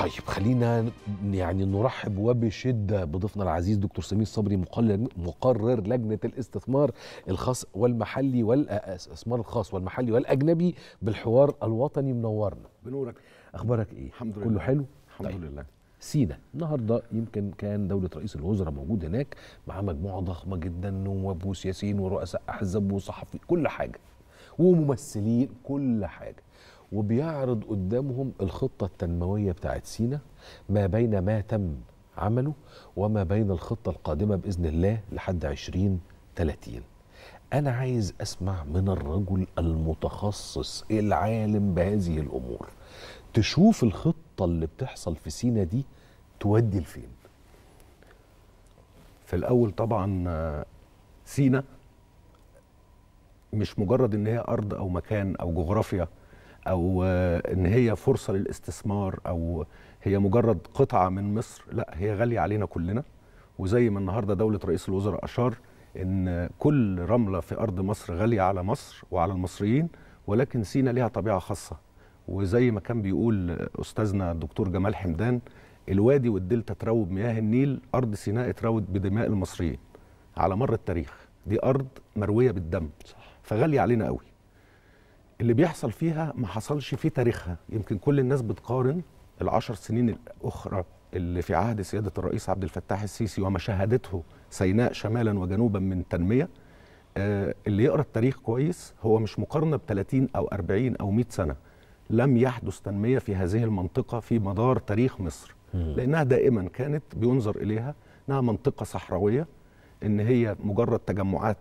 طيب خلينا يعني نرحب وبشده بضيفنا العزيز دكتور سمير صبري مقرر لجنه الاستثمار الخاص والمحلي والاستثمار آه، آه، الخاص والمحلي والاجنبي بالحوار الوطني منورنا بنورك اخبارك ايه الحمد لله كله حلو الحمد طيب. لله سينا النهارده يمكن كان دوله رئيس الوزراء موجود هناك مع مجموعه ضخمه جدا نواب وسياسيين ورؤساء احزاب وصحفي كل حاجه وممثلين كل حاجه وبيعرض قدامهم الخطة التنموية بتاعت سينا ما بين ما تم عمله وما بين الخطة القادمة بإذن الله لحد 2030 أنا عايز أسمع من الرجل المتخصص العالم بهذه الأمور تشوف الخطة اللي بتحصل في سينا دي تودي لفين في الأول طبعا سينا مش مجرد ان هي ارض او مكان او جغرافيا او آه، ان هي فرصه للاستثمار او هي مجرد قطعه من مصر لا هي غاليه علينا كلنا وزي ما النهارده دوله رئيس الوزراء اشار ان كل رمله في ارض مصر غاليه على مصر وعلى المصريين ولكن سينا ليها طبيعه خاصه وزي ما كان بيقول استاذنا الدكتور جمال حمدان الوادي والدلتا تروب مياه النيل ارض سيناء اتروت بدماء المصريين على مر التاريخ دي ارض مرويه بالدم فغاليه علينا قوي اللي بيحصل فيها ما حصلش في تاريخها يمكن كل الناس بتقارن العشر سنين الأخرى اللي في عهد سيادة الرئيس عبد الفتاح السيسي وما شهدته سيناء شمالا وجنوبا من تنمية آه، اللي يقرأ التاريخ كويس هو مش مقارنة ب 30 أو 40 أو 100 سنة لم يحدث تنمية في هذه المنطقة في مدار تاريخ مصر لأنها دائما كانت بينظر إليها أنها منطقة صحراوية إن هي مجرد تجمعات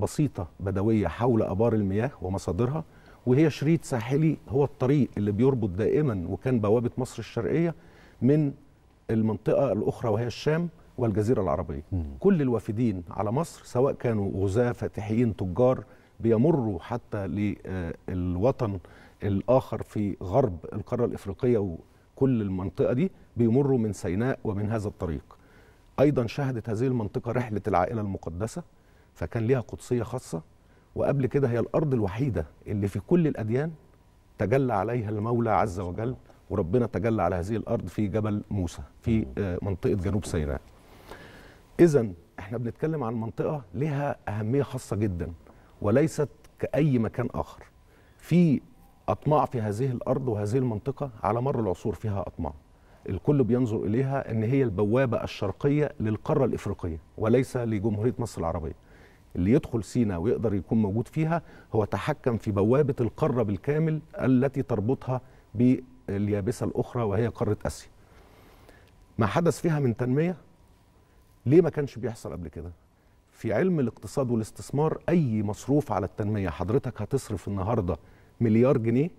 بسيطة بدوية حول أبار المياه ومصادرها وهي شريط ساحلي هو الطريق اللي بيربط دائما وكان بوابه مصر الشرقيه من المنطقه الاخرى وهي الشام والجزيره العربيه مم. كل الوافدين على مصر سواء كانوا غزاه فاتحين تجار بيمروا حتى للوطن الاخر في غرب القاره الافريقيه وكل المنطقه دي بيمروا من سيناء ومن هذا الطريق ايضا شهدت هذه المنطقه رحله العائله المقدسه فكان ليها قدسيه خاصه وقبل كده هي الارض الوحيده اللي في كل الاديان تجلى عليها المولى عز وجل وربنا تجلى على هذه الارض في جبل موسى في آه، منطقه جنوب سيناء. اذا احنا بنتكلم عن منطقه لها اهميه خاصه جدا وليست كاي مكان اخر. في اطماع في هذه الارض وهذه المنطقه على مر العصور فيها اطماع. الكل بينظر اليها ان هي البوابه الشرقيه للقاره الافريقيه وليس لجمهوريه مصر العربيه. اللي يدخل سينا ويقدر يكون موجود فيها هو تحكم في بوابة القارة بالكامل التي تربطها باليابسة الأخرى وهي قارة آسيا ما حدث فيها من تنمية ليه ما كانش بيحصل قبل كده في علم الاقتصاد والاستثمار أي مصروف على التنمية حضرتك هتصرف النهاردة مليار جنيه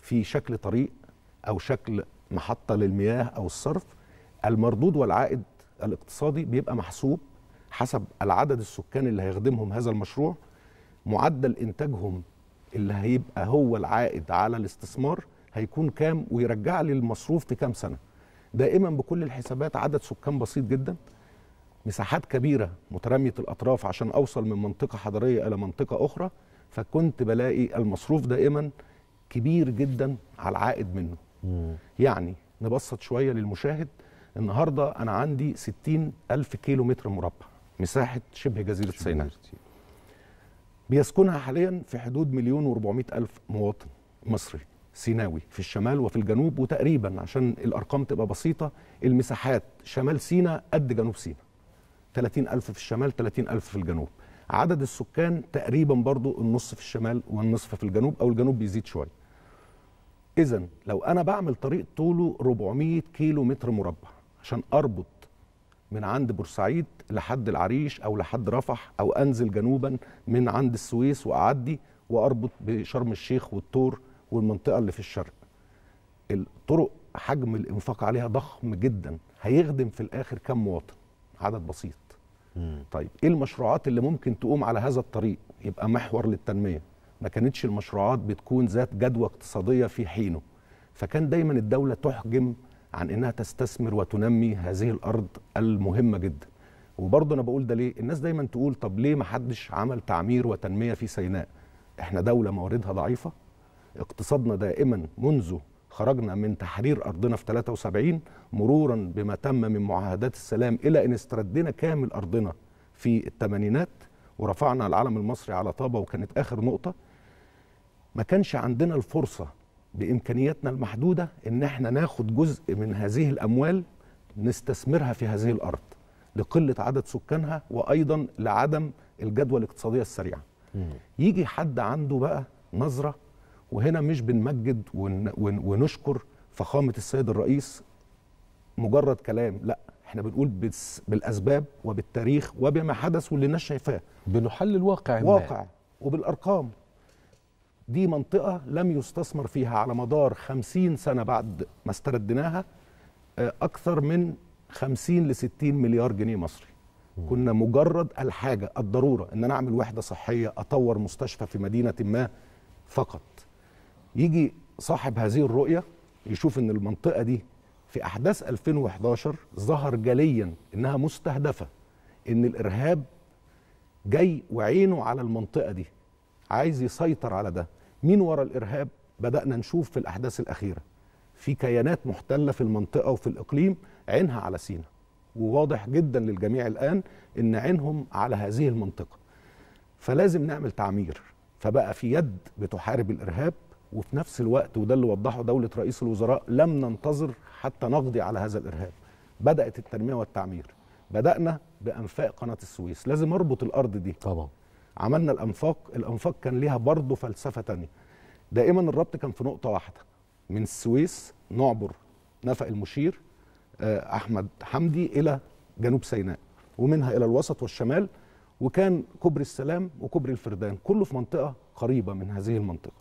في شكل طريق أو شكل محطة للمياه أو الصرف المردود والعائد الاقتصادي بيبقى محسوب حسب العدد السكان اللي هيخدمهم هذا المشروع معدل انتاجهم اللي هيبقى هو العائد على الاستثمار هيكون كام ويرجع لي المصروف في كام سنه دائما بكل الحسابات عدد سكان بسيط جدا مساحات كبيره متراميه الاطراف عشان اوصل من منطقه حضريه الى منطقه اخرى فكنت بلاقي المصروف دائما كبير جدا على العائد منه مم. يعني نبسط شويه للمشاهد النهارده انا عندي 60 الف كيلو متر مربع مساحه شبه جزيره سيناء بيسكنها حاليا في حدود مليون و ألف مواطن مصري سيناوي في الشمال وفي الجنوب وتقريبا عشان الأرقام تبقى بسيطة المساحات شمال سيناء قد جنوب سيناء 30 ألف في الشمال 30 ألف في الجنوب عدد السكان تقريبا برضو النص في الشمال والنصف في الجنوب أو الجنوب بيزيد شوية إذا لو أنا بعمل طريق طوله 400 كيلو متر مربع عشان أربط من عند بورسعيد لحد العريش او لحد رفح او انزل جنوبا من عند السويس واعدي واربط بشرم الشيخ والتور والمنطقه اللي في الشرق الطرق حجم الانفاق عليها ضخم جدا هيخدم في الاخر كم مواطن عدد بسيط مم. طيب ايه المشروعات اللي ممكن تقوم على هذا الطريق يبقى محور للتنميه ما كانتش المشروعات بتكون ذات جدوى اقتصاديه في حينه فكان دايما الدوله تحجم عن انها تستثمر وتنمي هذه الارض المهمه جدا وبرضه انا بقول ده ليه الناس دايما تقول طب ليه ما حدش عمل تعمير وتنميه في سيناء احنا دوله مواردها ضعيفه اقتصادنا دائما منذ خرجنا من تحرير ارضنا في 73 مرورا بما تم من معاهدات السلام الى ان استردينا كامل ارضنا في الثمانينات ورفعنا العلم المصري على طابه وكانت اخر نقطه ما كانش عندنا الفرصه بامكانياتنا المحدوده ان احنا ناخد جزء من هذه الاموال نستثمرها في هذه الارض لقله عدد سكانها وايضا لعدم الجدوى الاقتصاديه السريعه. يجي حد عنده بقى نظره وهنا مش بنمجد ونشكر فخامه السيد الرئيس مجرد كلام لا احنا بنقول بالاسباب وبالتاريخ وبما حدث واللي الناس شايفاه بنحلل واقع واقع وبالارقام دي منطقة لم يستثمر فيها على مدار خمسين سنة بعد ما استردناها آه، أكثر من خمسين لستين مليار جنيه مصري كنا مجرد الحاجة الضرورة أن أنا أعمل وحدة صحية أطور مستشفى في مدينة ما فقط يجي صاحب هذه الرؤية يشوف أن المنطقة دي في أحداث 2011 ظهر جليا أنها مستهدفة أن الإرهاب جاي وعينه على المنطقة دي عايز يسيطر على ده مين ورا الارهاب بدانا نشوف في الاحداث الاخيره في كيانات محتله في المنطقه وفي الاقليم عينها على سينا وواضح جدا للجميع الان ان عينهم على هذه المنطقه فلازم نعمل تعمير فبقى في يد بتحارب الارهاب وفي نفس الوقت وده اللي وضحه دوله رئيس الوزراء لم ننتظر حتى نقضي على هذا الارهاب بدات التنميه والتعمير بدانا بانفاق قناه السويس لازم اربط الارض دي طبعا عملنا الانفاق الانفاق كان ليها برضه فلسفه تانية دائما الربط كان في نقطه واحده من السويس نعبر نفق المشير آه، احمد حمدي الى جنوب سيناء ومنها الى الوسط والشمال وكان كوبري السلام وكوبري الفردان كله في منطقه قريبه من هذه المنطقه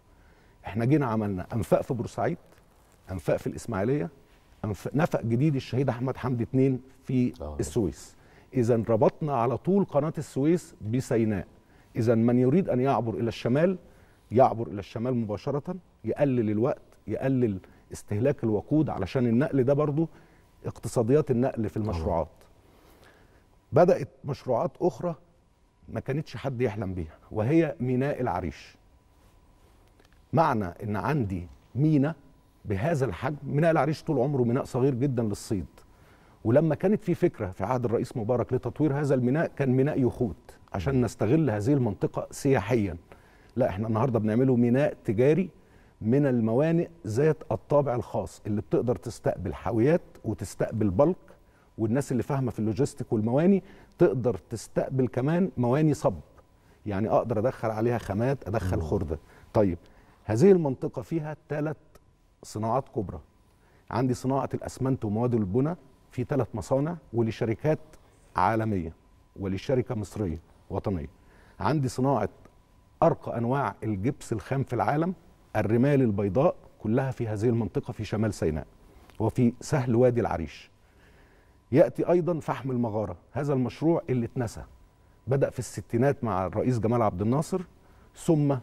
احنا جينا عملنا انفاق في بورسعيد انفاق في الاسماعيليه نفق جديد الشهيد احمد حمدي اتنين في آه. السويس اذا ربطنا على طول قناه السويس بسيناء إذا من يريد أن يعبر إلى الشمال يعبر إلى الشمال مباشرة يقلل الوقت يقلل استهلاك الوقود علشان النقل ده برضو اقتصاديات النقل في المشروعات بدأت مشروعات أخرى ما كانتش حد يحلم بيها وهي ميناء العريش معنى ان عندي ميناء بهذا الحجم ميناء العريش طول عمره ميناء صغير جدا للصيد ولما كانت في فكره في عهد الرئيس مبارك لتطوير هذا الميناء كان ميناء يخوت عشان نستغل هذه المنطقه سياحيا لا احنا النهارده بنعمله ميناء تجاري من الموانئ ذات الطابع الخاص اللي بتقدر تستقبل حاويات وتستقبل بلق والناس اللي فاهمه في اللوجيستيك والمواني تقدر تستقبل كمان مواني صب يعني اقدر ادخل عليها خامات ادخل خرده طيب هذه المنطقه فيها ثلاث صناعات كبرى عندي صناعه الاسمنت ومواد البناء في ثلاث مصانع ولشركات عالميه ولشركه مصريه وطنيه عندي صناعه ارقى انواع الجبس الخام في العالم الرمال البيضاء كلها في هذه المنطقه في شمال سيناء وفي سهل وادي العريش ياتي ايضا فحم المغاره هذا المشروع اللي اتنسى بدا في الستينات مع الرئيس جمال عبد الناصر ثم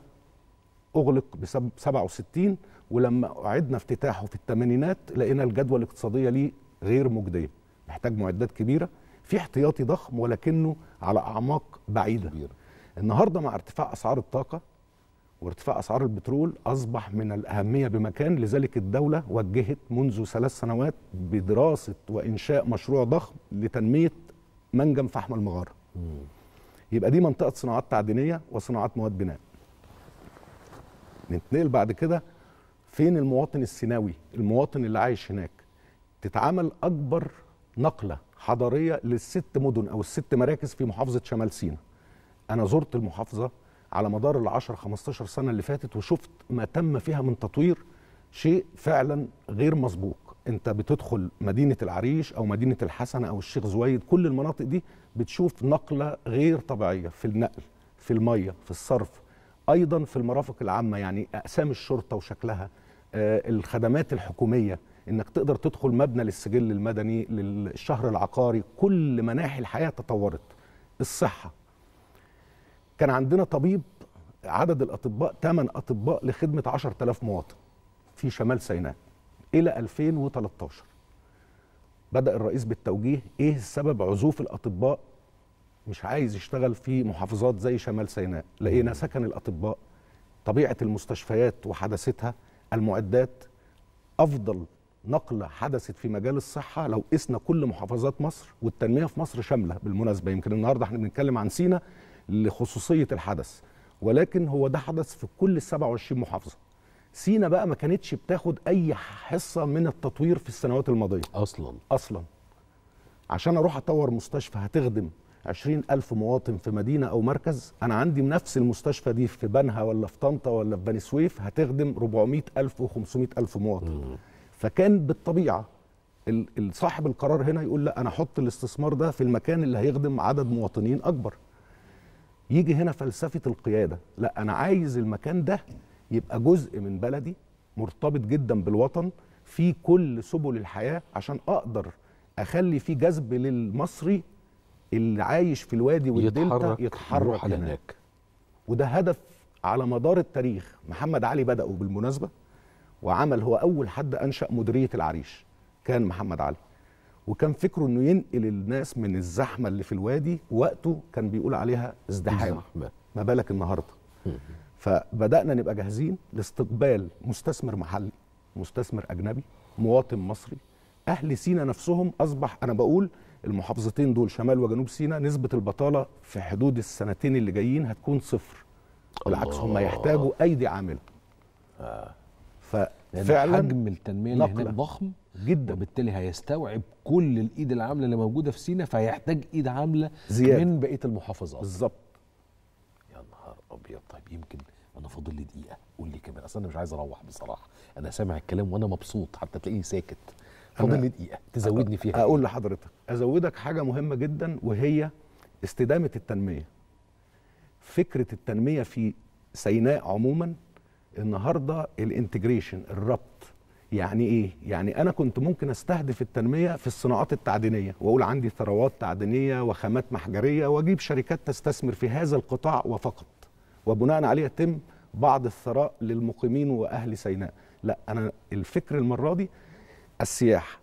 اغلق ب 67 ولما اعدنا افتتاحه في الثمانينات لقينا الجدوى الاقتصاديه ليه غير مجديه محتاج معدات كبيره في احتياطي ضخم ولكنه على اعماق بعيده كبيرة. النهارده مع ارتفاع اسعار الطاقه وارتفاع اسعار البترول اصبح من الاهميه بمكان لذلك الدوله وجهت منذ ثلاث سنوات بدراسه وانشاء مشروع ضخم لتنميه منجم فحم المغاره يبقى دي منطقه صناعات تعدينيه وصناعات مواد بناء نتنقل بعد كده فين المواطن السيناوي المواطن اللي عايش هناك تتعمل اكبر نقله حضاريه للست مدن او الست مراكز في محافظه شمال سيناء انا زرت المحافظه على مدار ال 10 15 سنه اللي فاتت وشفت ما تم فيها من تطوير شيء فعلا غير مسبوق انت بتدخل مدينه العريش او مدينه الحسنه او الشيخ زويد كل المناطق دي بتشوف نقله غير طبيعيه في النقل في الميه في الصرف ايضا في المرافق العامه يعني اقسام الشرطه وشكلها آه، الخدمات الحكوميه انك تقدر تدخل مبنى للسجل المدني للشهر العقاري كل مناحي الحياه تطورت الصحه كان عندنا طبيب عدد الاطباء 8 اطباء لخدمه 10000 مواطن في شمال سيناء الى 2013 بدا الرئيس بالتوجيه ايه سبب عزوف الاطباء مش عايز يشتغل في محافظات زي شمال سيناء لقينا سكن الاطباء طبيعه المستشفيات وحدثتها المعدات افضل نقلة حدثت في مجال الصحة لو قسنا كل محافظات مصر والتنمية في مصر شاملة بالمناسبة يمكن النهاردة احنا بنتكلم عن سينا لخصوصية الحدث ولكن هو ده حدث في كل 27 محافظة سينا بقى ما كانتش بتاخد أي حصة من التطوير في السنوات الماضية أصلا أصلا عشان أروح أطور مستشفى هتخدم ألف مواطن في مدينة أو مركز أنا عندي نفس المستشفى دي في بنها ولا في طنطا ولا في بني سويف هتخدم الف و ألف مواطن فكان بالطبيعه صاحب القرار هنا يقول لا انا احط الاستثمار ده في المكان اللي هيخدم عدد مواطنين اكبر يجي هنا فلسفه القياده لا انا عايز المكان ده يبقى جزء من بلدي مرتبط جدا بالوطن في كل سبل الحياه عشان اقدر اخلي فيه جذب للمصري اللي عايش في الوادي والدلتا يتحرك, يتحرك هناك وده هدف على مدار التاريخ محمد علي بدأه بالمناسبه وعمل هو اول حد انشا مديريه العريش كان محمد علي وكان فكره انه ينقل الناس من الزحمه اللي في الوادي وقته كان بيقول عليها ازدحام ما بالك النهارده فبدانا نبقى جاهزين لاستقبال مستثمر محلي مستثمر اجنبي مواطن مصري اهل سينا نفسهم اصبح انا بقول المحافظتين دول شمال وجنوب سينا نسبه البطاله في حدود السنتين اللي جايين هتكون صفر بالعكس هم يحتاجوا ايدي عامله آه. فعلا حجم التنميه اللي هناك ضخم جدا وبالتالي هيستوعب كل الايد العامله اللي موجوده في سينا فهيحتاج ايد عامله زيادة. من بقيه المحافظات بالظبط يا نهار ابيض طيب يمكن انا فاضل لي دقيقه قول لي كمان اصل انا مش عايز اروح بصراحه انا سامع الكلام وانا مبسوط حتى تلاقيني ساكت فاضل لي دقيقه تزودني فيها اقول لحضرتك ازودك حاجه مهمه جدا وهي استدامه التنميه فكره التنميه في سيناء عموما النهارده الانتجريشن الربط يعني ايه يعني انا كنت ممكن استهدف التنميه في الصناعات التعدينيه واقول عندي ثروات تعدينيه وخامات محجريه واجيب شركات تستثمر في هذا القطاع وفقط وبناء عليه يتم بعض الثراء للمقيمين واهل سيناء لا انا الفكر المره دي السياحه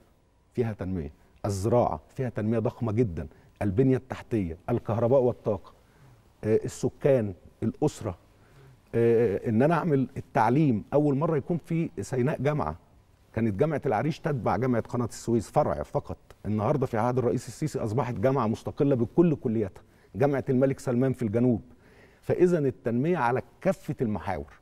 فيها تنميه الزراعه فيها تنميه ضخمه جدا البنيه التحتيه الكهرباء والطاقه آه، السكان الاسره آه، ان انا اعمل التعليم اول مره يكون في سيناء جامعه كانت جامعه العريش تتبع جامعه قناه السويس فرع فقط النهارده في عهد الرئيس السيسي اصبحت جامعه مستقله بكل كلياتها جامعه الملك سلمان في الجنوب فاذا التنميه على كافه المحاور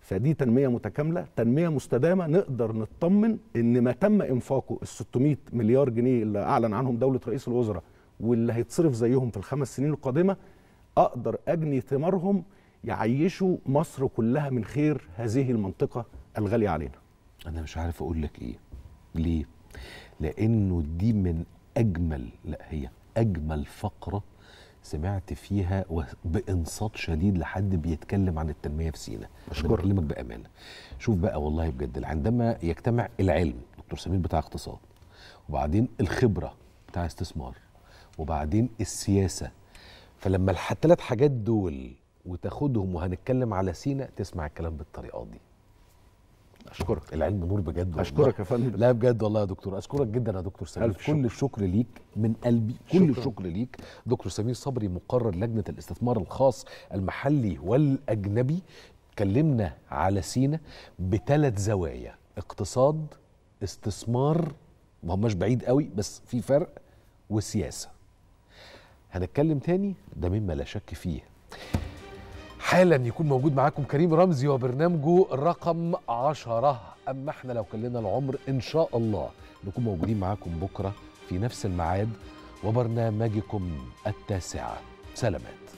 فدي تنميه متكامله تنميه مستدامه نقدر نطمن ان ما تم انفاقه ال 600 مليار جنيه اللي اعلن عنهم دوله رئيس الوزراء واللي هيتصرف زيهم في الخمس سنين القادمه اقدر اجني ثمارهم يعيشوا مصر كلها من خير هذه المنطقة الغالية علينا أنا مش عارف أقول لك إيه ليه؟ لأنه دي من أجمل لا هي أجمل فقرة سمعت فيها بانصات شديد لحد بيتكلم عن التنميه في سينا أشكر بكلمك بامانه شوف بقى والله بجد عندما يجتمع العلم دكتور سمير بتاع اقتصاد وبعدين الخبره بتاع استثمار وبعدين السياسه فلما الثلاث حاجات دول وتاخدهم وهنتكلم على سينا تسمع الكلام بالطريقه دي اشكرك العلم نور بجد اشكرك يا فندم لا بجد والله يا دكتور اشكرك جدا يا دكتور سمير كل الشكر ليك من قلبي كل الشكر ليك دكتور سمير صبري مقرر لجنه الاستثمار الخاص المحلي والاجنبي اتكلمنا على سينا بثلاث زوايا اقتصاد استثمار ما هماش بعيد قوي بس في فرق وسياسه هنتكلم تاني ده مما لا شك فيه حالا يكون موجود معاكم كريم رمزي وبرنامجه رقم عشرة أما احنا لو كلنا العمر إن شاء الله نكون موجودين معاكم بكرة في نفس الميعاد وبرنامجكم التاسعة سلامات